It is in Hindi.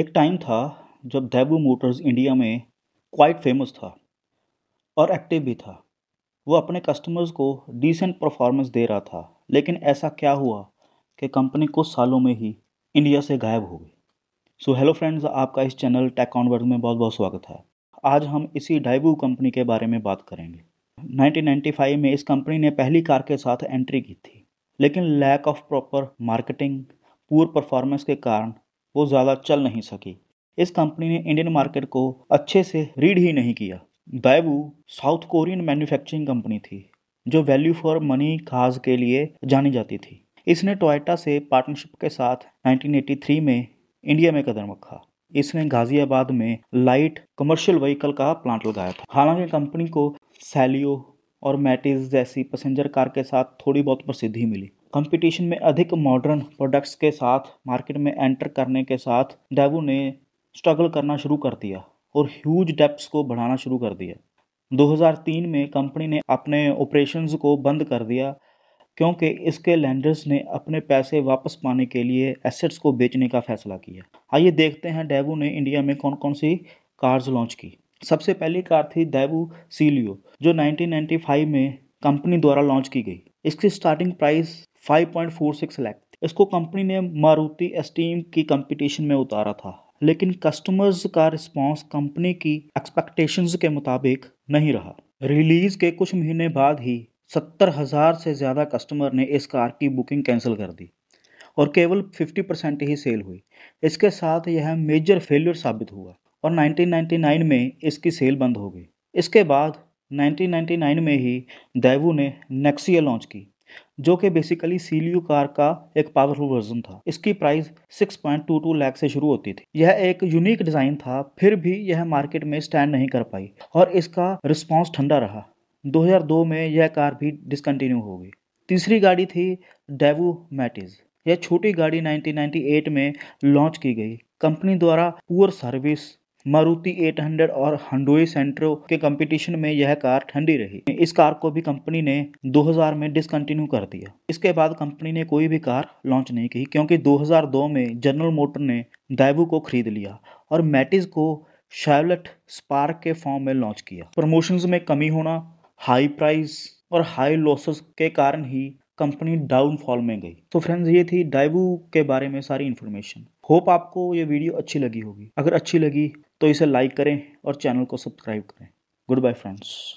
एक टाइम था जब दैबू मोटर्स इंडिया में क्वाइट फेमस था और एक्टिव भी था वो अपने कस्टमर्स को डिसेंट परफॉर्मेंस दे रहा था लेकिन ऐसा क्या हुआ कि कंपनी कुछ सालों में ही इंडिया से गायब हो गई सो हेलो फ्रेंड्स आपका इस चैनल टेक कॉन्वर्स में बहुत बहुत स्वागत है आज हम इसी डाइबू कंपनी के बारे में बात करेंगे 1995 में इस कंपनी ने पहली कार के साथ एंट्री की थी लेकिन lack of proper marketing poor performance के कारण वो ज़्यादा चल नहीं सकी इस कंपनी ने इंडियन मार्केट को अच्छे से रीड ही नहीं किया Daewoo South Korean manufacturing company थी जो वैल्यू फॉर मनी काज के लिए जानी जाती थी इसने टोयोटा से पार्टनरशिप के साथ 1983 में इंडिया में कदम रखा इसने गाजियाबाद में लाइट कमर्शियल व्हीकल का प्लांट लगाया था हालांकि कंपनी को सैलियो और मैटिस जैसी पैसेंजर कार के साथ थोड़ी बहुत प्रसिद्धि मिली कंपटीशन में अधिक मॉडर्न प्रोडक्ट्स के साथ मार्केट में एंटर करने के साथ डेबू ने स्ट्रगल करना शुरू कर दिया और ह्यूज डेप्स को बढ़ाना शुरू कर दिया 2003 में कंपनी ने अपने ऑपरेशंस को बंद कर दिया क्योंकि इसके लैंडर्स ने अपने पैसे वापस पाने के लिए एसेट्स को बेचने का फैसला किया आइए देखते हैं डेबू ने इंडिया में कौन कौन सी कार्स लॉन्च की सबसे पहली कार थी डेबू सीलियो जो 1995 में कंपनी द्वारा लॉन्च की गई इसकी स्टार्टिंग प्राइस 5.46 लाख इसको कंपनी ने मारुति एस्टीम की कंपटीशन में उतारा था लेकिन कस्टमर्स का रिस्पांस कंपनी की एक्सपेक्टेशंस के मुताबिक नहीं रहा रिलीज के कुछ महीने बाद ही सत्तर हज़ार से ज़्यादा कस्टमर ने इस कार की बुकिंग कैंसिल कर दी और केवल 50 परसेंट ही सेल हुई इसके साथ यह मेजर फेलियर साबित हुआ और 1999 में इसकी सेल बंद हो गई इसके बाद 1999 में ही देवू ने नेक्सिया लॉन्च की जो कि बेसिकली सीलियो कार का एक पावरफुल वर्जन था इसकी प्राइस 6.22 लाख से शुरू होती थी यह एक यूनिक डिज़ाइन था फिर भी यह मार्केट में स्टैंड नहीं कर पाई और इसका रिस्पॉन्स ठंडा रहा 2002 में यह कार भी डिसकंटिन्यू हो गई तीसरी गाड़ी थी डेवू मैटिज यह छोटी गाड़ी 1998 में लॉन्च की गई कंपनी द्वारा पुअर सर्विस मारुति 800 और हंडोई सेंट्रो के कंपटीशन में यह कार ठंडी रही इस कार को भी कंपनी ने 2000 में डिसकंटिन्यू कर दिया इसके बाद कंपनी ने कोई भी कार लॉन्च नहीं की क्योंकि 2002 में जनरल मोटर ने डायबू को खरीद लिया और मैटिस को शार्लेट स्पार्क के फॉर्म में लॉन्च किया प्रमोशंस में कमी होना हाई प्राइस और हाई लॉसेस के कारण ही कंपनी डाउनफॉल में गई तो फ्रेंड्स ये थी डाइवू के बारे में सारी इन्फॉर्मेशन होप आपको ये वीडियो अच्छी लगी होगी अगर अच्छी लगी तो इसे लाइक करें और चैनल को सब्सक्राइब करें गुड बाय फ्रेंड्स